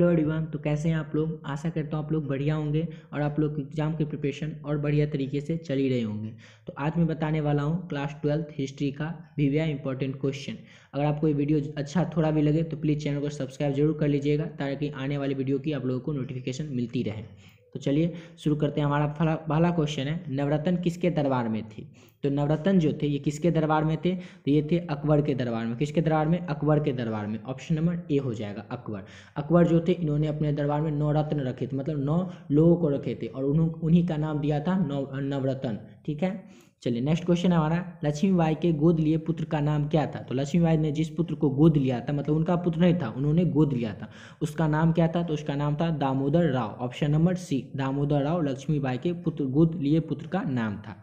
hello everyone तो कैसे हैं आप लोग आशा करता हूँ आप लोग बढ़िया होंगे और आप लोग एग्जाम के प्रिपरेशन और बढ़िया तरीके से चल ही रहे होंगे तो आज मैं बताने वाला हूँ क्लास ट्वेल्थ हिस्ट्री का भी वीवीआ इंपॉर्टेंट क्वेश्चन अगर आपको ये वीडियो अच्छा थोड़ा भी लगे तो प्लीज़ चैनल को सब्सक्राइब जरूर कर लीजिएगा ताकि आने वाली वीडियो की आप लोगों को नोटिफिकेशन मिलती रहे तो चलिए शुरू करते हैं हमारा पहला क्वेश्चन है नवरत्न किसके दरबार में थे तो नवरत्न जो थे ये किसके दरबार में थे तो ये थे अकबर के दरबार में किसके दरबार में अकबर के दरबार में ऑप्शन नंबर ए हो जाएगा अकबर अकबर जो थे इन्होंने अपने दरबार में नौ रत्न रखे थे मतलब नौ लोगों को रखे थे और उन्हों उन्हीं का नाम दिया था नवरत्न ठीक है चलिए नेक्स्ट क्वेश्चन है हमारा लक्ष्मीबाई के गोद लिए पुत्र का नाम क्या था तो लक्ष्मीबाई ने जिस पुत्र को गोद लिया था मतलब उनका पुत्र नहीं था उन्होंने गोद लिया था उसका नाम क्या था तो उसका नाम था Damodar Rao option number C Damodar Rao Lakshmibai के पुत्र गोद लिए पुत्र का नाम था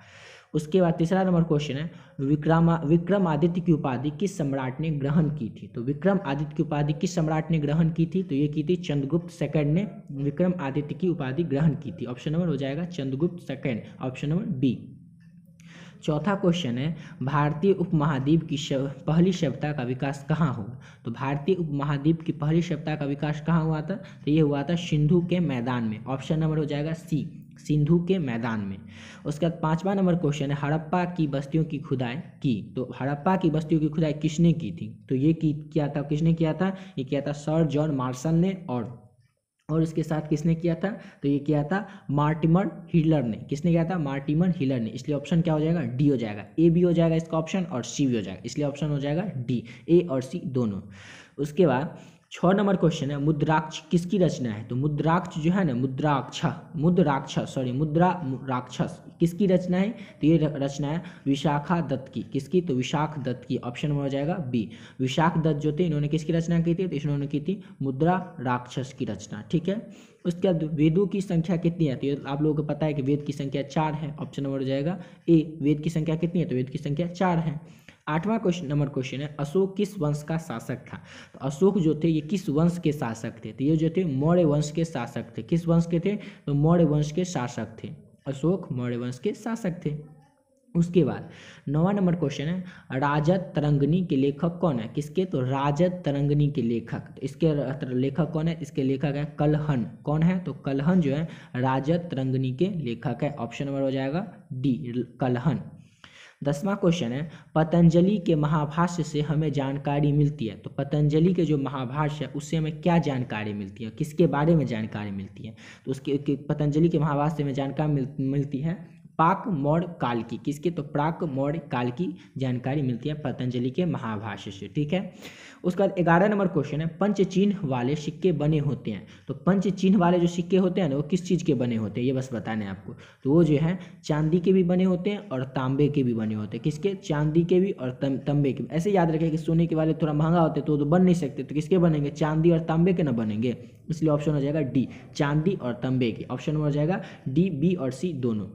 उसके बाद तीसरा नंबर क्वेश्चन है विक्रम विक्रमादित्य की उपाधि किस सम्राट ने ग्रहण की थी तो विक्रम आदित्य की उपाधि किस सम्राट ने ग्रहण की थी तो ये की थी चंद्रगुप्त सेकंड ने विक्रम आदित्य की उपाधि ग्रहण की थी ऑप्शन नंबर हो जाएगा Chandragupta second option number B चौथा क्वेश्चन है भारतीय उपमहाद्वीप की शव, पहली सभ्यता का विकास कहाँ हुआ तो भारतीय उपमहाद्वीप की पहली सभ्यता का विकास कहाँ हुआ था तो ये हुआ था सिंधु के मैदान में ऑप्शन नंबर हो जाएगा सी सिंधु के मैदान में उसके बाद पाँचवा नंबर क्वेश्चन है हड़प्पा की बस्तियों की खुदाई की तो हड़प्पा की बस्तियों की खुदाई किसने की थी तो ये की, किया था किसने किया था ये किया था सर जॉन मार्शल ने और और इसके साथ किसने किया था तो ये किया था मार्टिमर हिलर ने किसने किया था मार्टिमर हिलर ने इसलिए ऑप्शन क्या हो जाएगा डी हो जाएगा ए भी हो जाएगा इसका ऑप्शन और सी भी हो जाएगा इसलिए ऑप्शन हो जाएगा डी ए और सी दोनों उसके बाद छ नंबर क्वेश्चन है मुद्राक्ष किसकी रचना है तो मुद्राक्ष जो है ना मुद्राक्ष मुद्राक्ष सॉरी मुद्रा राक्षस किसकी रचना है तो ये रचना है विशाखा दत्त की किसकी तो विशाख दत्त की ऑप्शन में हो जाएगा बी विशाख दत्त जो थे इन्होंने किसकी रचना की थी तो इन्होंने की थी मुद्रा राक्षस की रचना ठीक है उसके बाद वेदों की संख्या कितनी है तो आप लोगों को पता है कि वेद की संख्या चार है ऑप्शन नंबर हो जाएगा ए वेद की संख्या कितनी है तो वेद की संख्या चार है आठवां क्वेश्चन नंबर क्वेश्चन है अशोक किस वंश का शासक था तो अशोक जो थे ये किस वंश के शासक थे तो ये जो थे मौर्य वंश के शासक थे किस वंश के थे तो मौर्य वंश के शासक थे अशोक मौर्य वंश के शासक थे उसके बाद नवा नंबर क्वेश्चन है राजत तरंगनी के लेखक कौन है किसके तो राजत तरंगनी के लेखक तो इसके लेखक कौन है इसके लेखक है कलहन कौन है तो कलहन जो है राजत तरंगनी के लेखक है ऑप्शन नंबर हो जाएगा डी कलहन दसवां क्वेश्चन है पतंजलि के महाभाष्य से हमें जानकारी मिलती है तो पतंजलि के जो महाभाष्य है उससे हमें क्या जानकारी मिलती है किसके बारे में जानकारी मिलती है तो उसके पतंजलि के महाभाष्य में जानकारी मिलती है पाक मौर्य काल की किसके तो प्राक मौर्य काल की जानकारी मिलती है पतंजलि के महाभाष्य से ठीक है उसके बाद ग्यारह नंबर क्वेश्चन है पंच चिन्ह वाले सिक्के बने होते हैं तो पंच चिन्ह वाले जो सिक्के होते हैं ना वो किस चीज़ के बने होते हैं ये बस बताना है आपको तो वो जो है चांदी के भी बने होते हैं और तांबे के भी बने होते हैं किसके चांदी के भी और तांबे के ऐसे याद रखें कि सोने के वाले थोड़ा महंगा होते तो, तो बन नहीं सकते तो किसके बनेंगे चांदी और तांबे के ना बनेंगे इसलिए ऑप्शन हो जाएगा डी चांदी और तांबे के ऑप्शन हो जाएगा डी बी और सी दोनों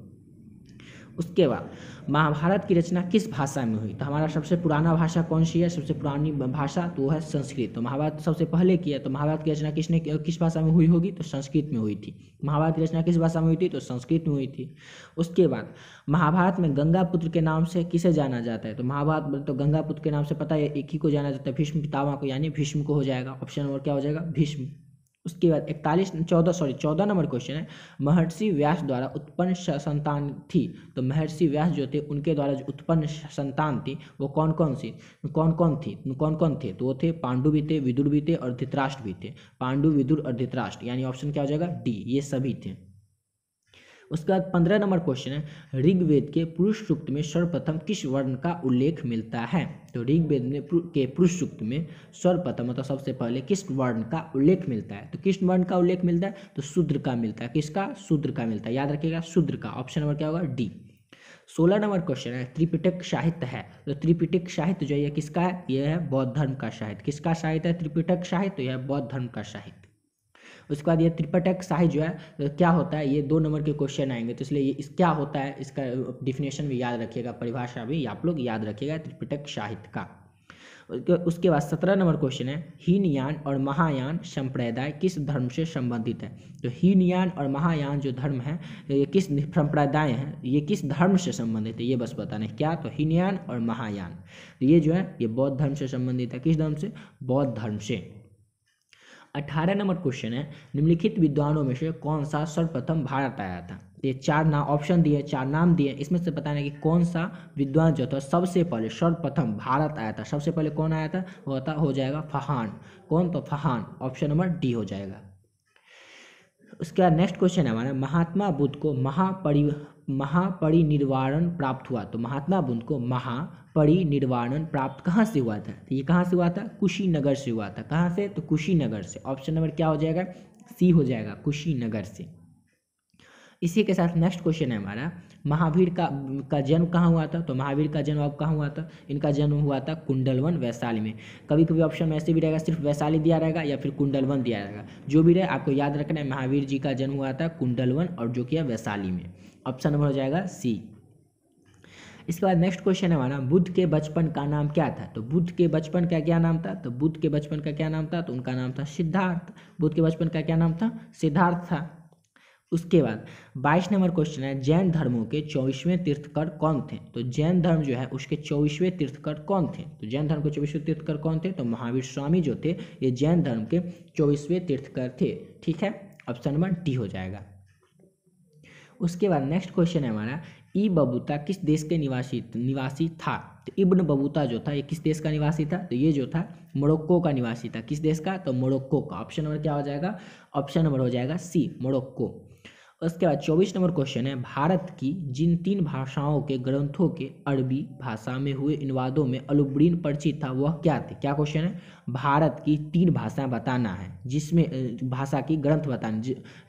उसके बाद महाभारत की रचना किस भाषा में हुई तो हमारा सबसे पुराना भाषा कौन सी है सबसे पुरानी भाषा तो वो है संस्कृत तो महाभारत सबसे पहले की है तो महाभारत की रचना किसने किस भाषा में हुई होगी तो संस्कृत में हुई थी महाभारत की रचना किस भाषा में हुई थी तो संस्कृत में हुई थी उसके बाद महाभारत में गंगा पुत्र के नाम से किसे जाना जाता है तो महाभारत तो गंगा पुत्र के नाम से पता है एक ही को जाना जाता है भीष्म पितामा को यानी भीष्म को हो जाएगा ऑप्शन नंबर क्या हो जाएगा भीष्म उसके बाद इकतालीस चौदह सॉरी चौदह नंबर क्वेश्चन है महर्षि व्यास द्वारा उत्पन्न संतान थी तो महर्षि व्यास जो थे उनके द्वारा जो उत्पन्न संतान थी वो कौन कौन सी कौन कौन थी कौन कौन थे तो वो थे पांडु भी थे विदुर भी थे और धृतराष्ट्र भी थे पांडु विदुर और धृतराष्ट्र यानी ऑप्शन क्या हो जाएगा डी ये सभी थे उसके बाद पंद्रह नंबर क्वेश्चन है ऋग्वेद के पुरुष सूक्त में सर्वप्रथम किस वर्ण का उल्लेख मिलता है तो ऋग्वेद में के पुरुष सूक्त में सर्वप्रथम मतलब सबसे पहले किस वर्ण का उल्लेख मिलता है तो किस वर्ण का उल्लेख मिलता है तो शूद्र का मिलता है किसका शूद्र का मिलता है याद रखिएगा शूद्र का ऑप्शन नंबर क्या होगा डी सोलह नंबर क्वेश्चन है त्रिपिटक साहित्य है तो त्रिपिटक साहित्य जो है किसका है यह है बौद्ध धर्म का साहित्य किसका साहित्य है त्रिपिटक साहित्य तो यह बौद्ध धर्म का साहित्य उसके बाद ये त्रिपटक शाही जो है क्या होता है ये दो नंबर के क्वेश्चन आएंगे तो इसलिए इस क्या होता है इसका डिफिनेशन भी याद रखिएगा परिभाषा भी आप लोग याद रखिएगा त्रिपटक साहित्य का उसके बाद सत्रह नंबर क्वेश्चन है हीनयान और महायान संप्रदाय किस धर्म से संबंधित है तो हीनयान और महायान जो धर्म है ये किस संप्रदाय हैं ये किस धर्म से संबंधित है ये बस बताने क्या तो हीनयान और महायान तो ये जो है ये बौद्ध धर्म से संबंधित है किस धर्म से बौद्ध धर्म से अठारह नंबर क्वेश्चन है निम्नलिखित विद्वानों में से कौन सा सर्वप्रथम भारत आया था तो ये चार नाम ऑप्शन दिए चार नाम दिए इसमें से बताना कि कौन सा विद्वान जो था सबसे पहले सर्वप्रथम भारत आया था सबसे पहले कौन आया था वो था हो जाएगा फहान कौन तो फहान ऑप्शन नंबर डी हो जाएगा उसके बाद नेक्स्ट क्वेश्चन है हमारा महात्मा बुद्ध को महापरि महापरिनिर्वाण प्राप्त हुआ तो महात्मा बुद्ध को महापरिनिर्वाण प्राप्त कहाँ से हुआ था तो ये कहाँ से हुआ था कुशीनगर से हुआ था कहाँ से तो कुशीनगर से ऑप्शन नंबर क्या हो जाएगा सी हो जाएगा कुशीनगर से इसी के साथ नेक्स्ट क्वेश्चन है हमारा महावीर का का जन्म कहाँ हुआ था तो महावीर का जन्म अब कहाँ हुआ था इनका जन्म हुआ था कुंडलवन वैशाली में कभी कभी ऑप्शन में ऐसे भी रहेगा सिर्फ वैशाली दिया रहेगा या फिर कुंडलवन दिया रहेगा जो भी रहे आपको याद रखना है महावीर जी का जन्म हुआ था कुंडलवन और जो किया है वैशाली में ऑप्शन नंबर हो जाएगा सी इसके बाद नेक्स्ट क्वेश्चन है हमारा बुद्ध के बचपन का नाम क्या था तो बुद्ध के बचपन का क्या नाम था तो बुद्ध के बचपन का क्या नाम था तो उनका नाम था सिद्धार्थ बुद्ध के बचपन का क्या नाम था सिद्धार्थ था उसके बाद बाईस नंबर क्वेश्चन है जैन धर्मों के चौबीसवें तीर्थकर कौन थे तो जैन धर्म जो है उसके चौबीसवें तीर्थकर कौन थे तो जैन धर्म के चौबीसवें तीर्थकर कौन थे तो महावीर स्वामी जो थे ये जैन धर्म के चौबीसवें तीर्थकर थे ठीक है ऑप्शन नंबर डी हो जाएगा उसके बाद नेक्स्ट क्वेश्चन है हमारा ई बबूता किस देश के निवासी निवासी था तो इब्न बबूता जो था ये किस देश का निवासी था तो ये जो था मोरक्को का निवासी था किस देश का तो मोरक्को का ऑप्शन नंबर क्या हो जाएगा ऑप्शन नंबर हो जाएगा सी मोरक्को उसके बाद चौबीस नंबर क्वेश्चन है भारत की जिन तीन भाषाओं के ग्रंथों के अरबी भाषा में हुए अनुवादों में अलुब्रीन परिचित था वह क्या थे क्या क्वेश्चन है भारत की तीन भाषाएं बताना है जिसमें भाषा की ग्रंथ बताना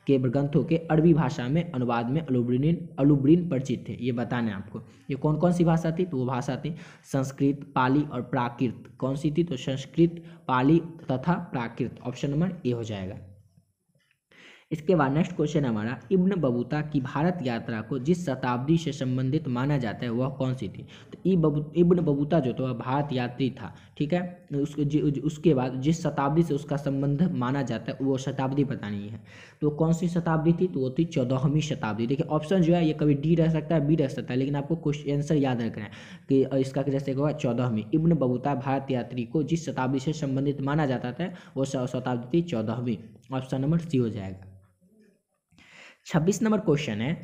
के ग्रंथों के अरबी भाषा में अनुवाद में अलुब्रीन अलुब्रीन परिचित थे ये बताना है आपको ये कौन कौन सी भाषा थी तो वो भाषा थी संस्कृत पाली और प्राकृत कौन सी थी तो संस्कृत पाली तथा प्राकृत ऑप्शन नंबर ए हो जाएगा इसके बाद नेक्स्ट क्वेश्चन हमारा इब्न बबूता की भारत यात्रा को जिस शताब्दी से संबंधित माना जाता है वह कौन सी थी तो इब्न बबूता जो था वह भारत यात्री था ठीक है उसके उसके बाद जिस शताब्दी से उसका संबंध माना जाता है वो शताब्दी पता नहीं है तो कौन सी शताब्दी थी तो वो थी चौदहवीं शताब्दी देखिए ऑप्शन जो है ये कभी डी रह सकता है बी रह सकता है लेकिन आपको क्वेश्चन आंसर याद रखना है कि इसका जैसे हुआ चौदहवीं इब्न बबूता भारत यात्री को जिस शताब्दी से संबंधित माना जाता था वो शताब्दी थी चौदहवीं ऑप्शन नंबर सी हो जाएगा छब्बीस नंबर क्वेश्चन है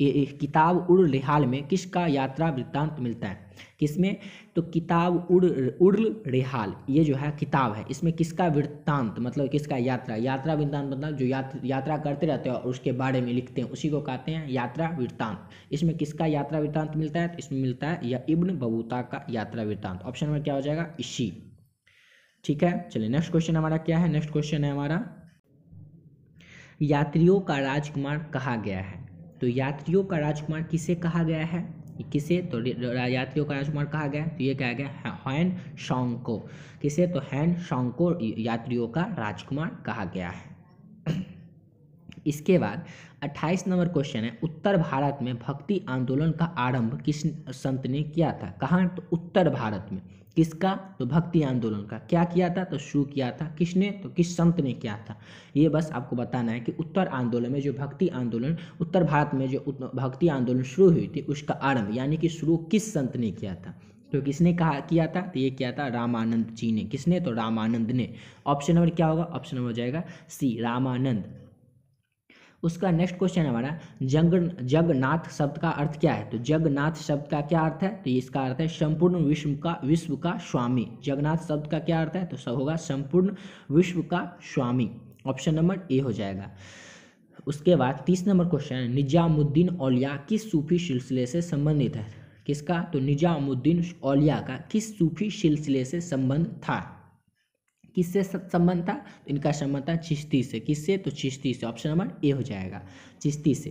किताब उड़ रिहाल में किसका यात्रा वृत्तांत मिलता है किसमें तो किताब उड़ उड़ रिहाल ये जो है किताब है इसमें किसका वृत्तांत मतलब किसका यात्रा यात्रा वृत्तांत मतलब जो यात्रा यात्रा करते रहते हैं और उसके बारे में लिखते हैं उसी को कहते हैं यात्रा वृत्तांत इसमें किसका यात्रा वृत्तांत मिलता है तो इसमें मिलता है या इब्न बबूता का यात्रा वृत्तांत ऑप्शन नंबर क्या हो जाएगा इसी ठीक है चलिए नेक्स्ट क्वेश्चन हमारा क्या है नेक्स्ट क्वेश्चन है हमारा यात्रियों का राजकुमार कहा गया है तो यात्रियों का राजकुमार किसे कहा गया है किसे तो यात्रियों का राजकुमार कहा गया तो ये कहा गया हैन शोंको किसे तो हैन शोंको यात्रियों का राजकुमार कहा गया है तो इसके बाद 28 नंबर क्वेश्चन है उत्तर भारत में भक्ति आंदोलन का आरंभ किस संत ने किया था कहाँ तो उत्तर भारत में किसका तो भक्ति आंदोलन का क्या किया था तो शुरू किया था किसने तो किस संत ने किया था ये बस आपको बताना है कि उत्तर आंदोलन में जो भक्ति आंदोलन उत्तर भारत में जो भक्ति आंदोलन शुरू हुई थी उसका आरंभ यानी कि शुरू किस संत ने किया था तो किसने कहा किया था तो ये किया था रामानंद जी ने किसने तो रामानंद ने ऑप्शन नंबर क्या होगा ऑप्शन नंबर हो जाएगा सी रामानंद उसका नेक्स्ट क्वेश्चन है हमारा जग जगनाथ शब्द का अर्थ क्या है तो जगनाथ शब्द का क्या अर्थ है तो इसका अर्थ है संपूर्ण विश्व का विश्व का स्वामी जगनाथ शब्द का क्या अर्थ है तो सब होगा संपूर्ण विश्व का स्वामी ऑप्शन नंबर ए हो जाएगा उसके बाद तीस नंबर क्वेश्चन है निजामुद्दीन औलिया किस सूफी सिलसिले से संबंधित है किसका तो निजामुद्दीन औलिया का किस सूफी सिलसिले से संबंध था किससे संबंध था तो इनका संबंध था चिश्ती से किससे तो चिश्ती से ऑप्शन नंबर ए हो जाएगा चिश्ती से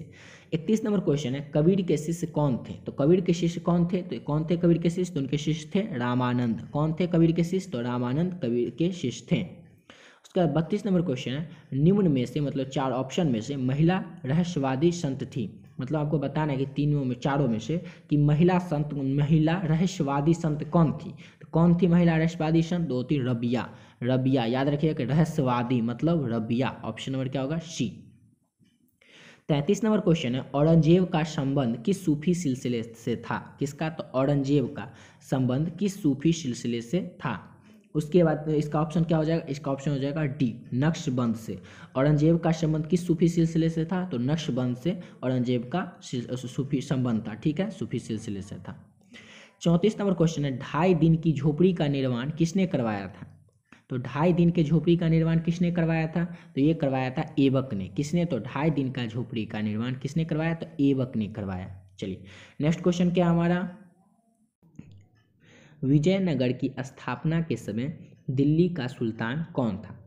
इकतीस नंबर क्वेश्चन है कबीर के शिष्य कौन थे तो कबीर के शिष्य कौन थे तो कौन थे कबीर के शिष्य तो उनके शिष्य थे रामानंद कौन थे कबीर के शिष्य तो रामानंद कबीर के शिष्य थे उसके बाद बत्तीस नंबर क्वेश्चन है निम्न में से मतलब चार ऑप्शन में से महिला रहस्यवादी संत थी मतलब आपको बताना है कि तीनों में चारों में से कि महिला संत महिला रहस्यवादी संत कौन थी तो कौन थी महिला रहस्यवादी संत दो तो थी रबिया रबिया याद रखिएगा रहस्यवादी मतलब रबिया ऑप्शन नंबर क्या होगा सी तैंतीस नंबर क्वेश्चन है औरंगजेब का संबंध किस सूफी सिलसिले से था किसका तो औरंगजेब का संबंध किस सूफी सिलसिले से था उसके बाद इसका ऑप्शन क्या हो जाएगा इसका ऑप्शन हो जाएगा डी नक्शबंद से औरंगजेब का संबंध किस सूफी सिलसिले से था तो नक्शबंद से औरंगजेब का सूफी संबंध था ठीक है सूफी सिलसिले से था चौंतीस नंबर क्वेश्चन है ढाई दिन की झोपड़ी का निर्माण किसने करवाया था तो ढाई दिन के झोपड़ी का निर्माण किसने करवाया था तो ये करवाया था एवक ने किसने तो ढाई दिन का झोपड़ी का निर्माण किसने करवाया तो एवक ने करवाया चलिए नेक्स्ट क्वेश्चन क्या हमारा विजयनगर की स्थापना के समय दिल्ली का सुल्तान कौन था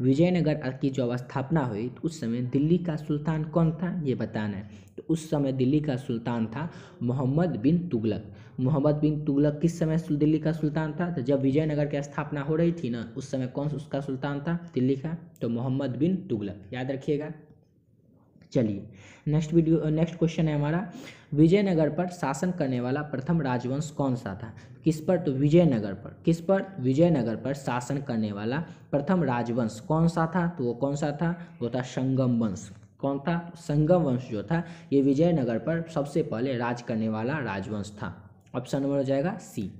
विजयनगर की जो स्थापना हुई तो उस समय दिल्ली का सुल्तान कौन था ये बताना है तो उस समय दिल्ली का सुल्तान था मोहम्मद बिन तुगलक मोहम्मद बिन तुगलक किस समय दिल्ली का सुल्तान था तो जब विजयनगर की स्थापना हो रही थी ना उस समय कौन उसका सुल्तान था दिल्ली का तो मोहम्मद बिन तुगलक याद रखिएगा चलिए नेक्स्ट वीडियो नेक्स्ट क्वेश्चन है हमारा विजयनगर पर शासन करने वाला प्रथम राजवंश कौन सा था किस पर तो विजयनगर पर किस पर विजयनगर पर शासन करने वाला प्रथम राजवंश कौन सा था तो वो कौन सा था वो था संगम वंश कौन था संगम वंश जो था ये विजयनगर पर सबसे पहले राज करने वाला राजवंश था ऑप्शन नंबर हो जाएगा सी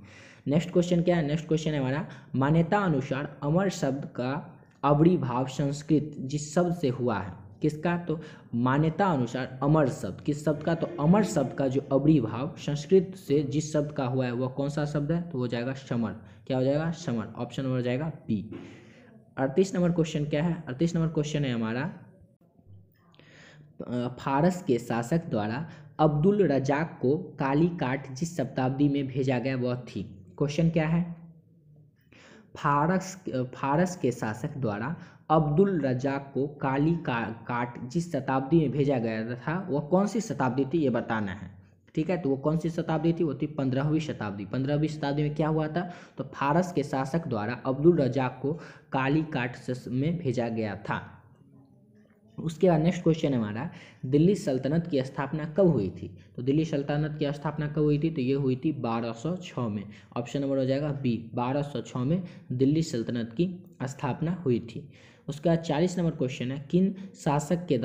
नेक्स्ट क्वेश्चन क्या है नेक्स्ट क्वेश्चन है हमारा मान्यता अनुसार अमर शब्द का अवरी भाव संस्कृत जिस शब्द से हुआ है किसका तो मान्यता अनुसार अमर शब्द किस शब्द का तो अमर शब्द का जो अबरी भाव संस्कृत से जिस शब्द का हुआ है वह कौन सा शब्द है तो वो जाएगा समर क्या हो जाएगा समर ऑप्शन नंबर हो जाएगा बी अड़तीस नंबर क्वेश्चन क्या है अड़तीस नंबर क्वेश्चन है हमारा फारस के शासक द्वारा अब्दुल रजाक को काली काट जिस शताब्दी में भेजा गया वह थी क्वेश्चन क्या है फारस फारस के शासक द्वारा अब्दुल रजाक को काली का काट जिस शताब्दी में भेजा गया था वह कौन सी शताब्दी थी ये बताना है ठीक है तो वो कौन सी शताब्दी थी वो थी पंद्रहवीं शताब्दी पंद्रहवीं शताब्दी में क्या हुआ था तो फारस के शासक द्वारा अब्दुल रजाक को काली काट में भेजा गया था उसके बाद नेक्स्ट क्वेश्चन है हमारा दिल्ली सल्तनत की स्थापना कब हुई थी तो दिल्ली सल्तनत की स्थापना कब हुई थी तो ये हुई थी 1206 में ऑप्शन नंबर हो जाएगा बी 1206 में दिल्ली सल्तनत की स्थापना हुई थी उसके बाद चालीस नंबर क्वेश्चन है किन शासक के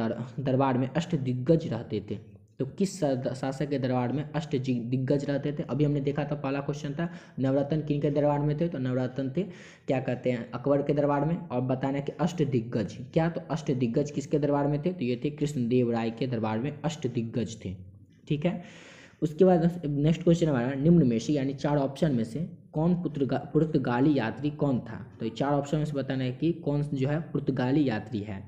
दरबार में अष्ट दिग्गज रहते थे तो किस शासक के दरबार में अष्ट दिग्गज रहते थे अभी हमने देखा था पहला क्वेश्चन था नवरत्न किन के दरबार में थे तो नवरत्न थे क्या कहते हैं अकबर के दरबार में और बताना कि अष्ट दिग्गज क्या तो अष्ट दिग्गज किसके दरबार में थे तो ये थे कृष्णदेव राय के दरबार में अष्ट दिग्गज थे ठीक है उसके बाद नेक्स्ट क्वेश्चन हमारा निम्न में से यानी चार ऑप्शन में से कौन पुर्तगाली यात्री कौन था तो ये चार ऑप्शन में से बताना है कि कौन जो है पुर्तगाली यात्री है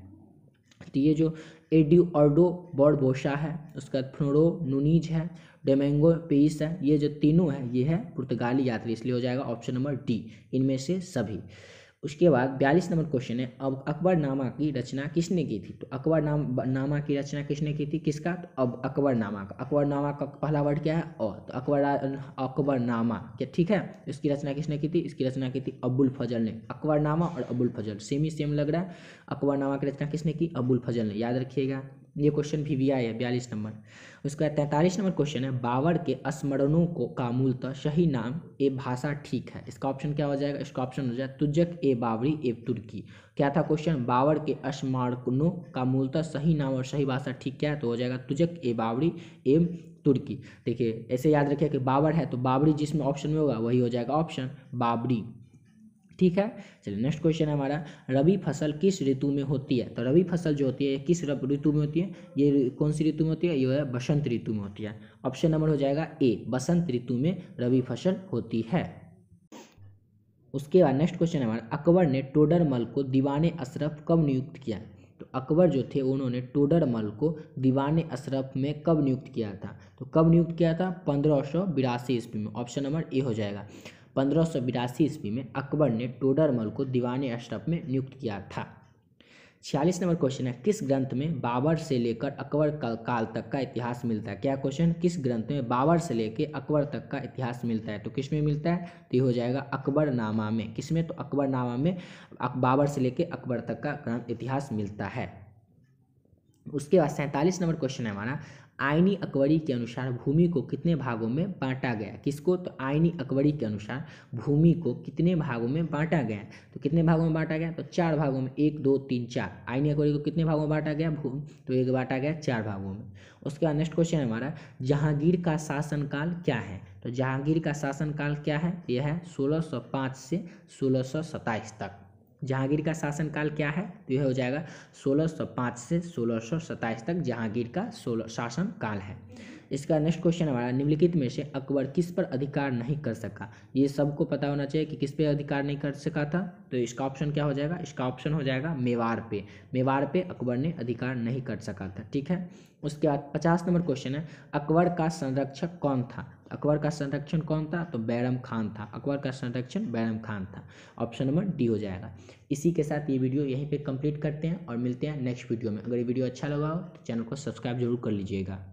तो ये जो एडियोडो बॉर्डबोशा है उसके बाद फ्लोरो नूनीज है डेमेंगो पेइस है ये जो तीनों है ये है पुर्तगाली यात्री इसलिए हो जाएगा ऑप्शन नंबर डी इनमें से सभी उसके बाद बयालीस नंबर क्वेश्चन है अब अकबरनामा की रचना किसने की थी तो नाम नामा की रचना किसने की थी किसका तो अब अकबरनामा का अकबरनामा का पहला वर्ड क्या है और तो अकबर अकबरनामा क्या ठीक है इसकी रचना किसने की थी इसकी रचना की थी अबुल फजल ने अकबरनामा और अबुल फजल सेम ही सेम लग रहा है अकबरनामा की रचना किसने की अबुल फजल ने याद रखिएगा ये क्वेश्चन भी वी आई है बयालीस नंबर उसके बाद तैंतालीस नंबर क्वेश्चन है बावर के स्मरणों को का मूलतः सही नाम ए भाषा ठीक है इसका ऑप्शन क्या हो जाएगा इसका ऑप्शन हो जाएगा तुजक ए बावरी ए तुर्की क्या था क्वेश्चन बावर के स्मारकों का मूलतः सही नाम और सही भाषा ठीक क्या है तो हो जाएगा तुजक ए बावरी ए तुर्की देखिए ऐसे याद रखिए कि बाबर है तो बाबरी जिसमें ऑप्शन में होगा वही हो जाएगा ऑप्शन बाबरी ठीक है चलिए नेक्स्ट क्वेश्चन है हमारा रबी फसल किस ऋतु में होती है तो रबी फसल जो होती है किस ऋतु में होती है ये कौन सी ऋतु में होती है ये है बसंत ऋतु में होती है ऑप्शन नंबर हो जाएगा ए बसंत ऋतु में रबी फसल होती है उसके बाद नेक्स्ट क्वेश्चन है हमारा अकबर ने टोडरमल को दीवान अशरफ कब नियुक्त किया तो अकबर जो थे उन्होंने टोडरमल को दीवान अशरफ में कब नियुक्त किया था तो कब नियुक्त किया था पंद्रह सौ बिरासी ईस्वी में ऑप्शन नंबर ए हो जाएगा पंद्रह सौ बिरासी ईस्वी में अकबर ने टोडरमल को दीवानी अशरफ में नियुक्त किया था छियालीस नंबर क्वेश्चन है किस ग्रंथ में बाबर से लेकर अकबर काल तक का इतिहास मिलता है क्या क्वेश्चन किस ग्रंथ में बाबर से लेकर अकबर तक का इतिहास मिलता है तो किस में मिलता है तो ये हो जाएगा अकबरनामा में किस में तो अकबरनामा में बाबर से लेकर अकबर तक का इतिहास मिलता है उसके बाद सैंतालीस नंबर क्वेश्चन है हमारा आइनी अकबरी के अनुसार भूमि को कितने भागों में बांटा गया किसको तो आइनी अकबरी के अनुसार भूमि को कितने भागों में बांटा गया तो कितने भागों में बांटा गया तो चार भागों में एक दो तीन चार आइनी अकबरी को कितने भागों में बांटा गया भूमि तो एक बांटा गया चार भागों में उसके बाद नेक्स्ट क्वेश्चन है हमारा जहांगीर का शासनकाल क्या है तो जहांगीर का शासनकाल क्या है तो यह है सोलह से सोलह तक जहांगीर का शासनकाल क्या है तो यह हो जाएगा 1605 से सत्ताईस तक जहांगीर का सोलह शासनकाल है इसका नेक्स्ट क्वेश्चन हमारा निम्नलिखित में से अकबर किस पर अधिकार नहीं कर सका ये सबको पता होना चाहिए कि किस पर अधिकार नहीं कर सका था तो इसका ऑप्शन क्या हो जाएगा इसका ऑप्शन हो जाएगा मेवार पे मेवार पे अकबर ने अधिकार नहीं कर सका था ठीक है उसके बाद पचास नंबर क्वेश्चन है अकबर का संरक्षक कौन था अकबर का संरक्षण कौन था तो बैरम खान था अकबर का संरक्षण बैरम खान था ऑप्शन नंबर डी हो जाएगा इसी के साथ ये वीडियो यहीं पे कंप्लीट करते हैं और मिलते हैं नेक्स्ट वीडियो में अगर ये वीडियो अच्छा लगा हो तो चैनल को सब्सक्राइब जरूर कर लीजिएगा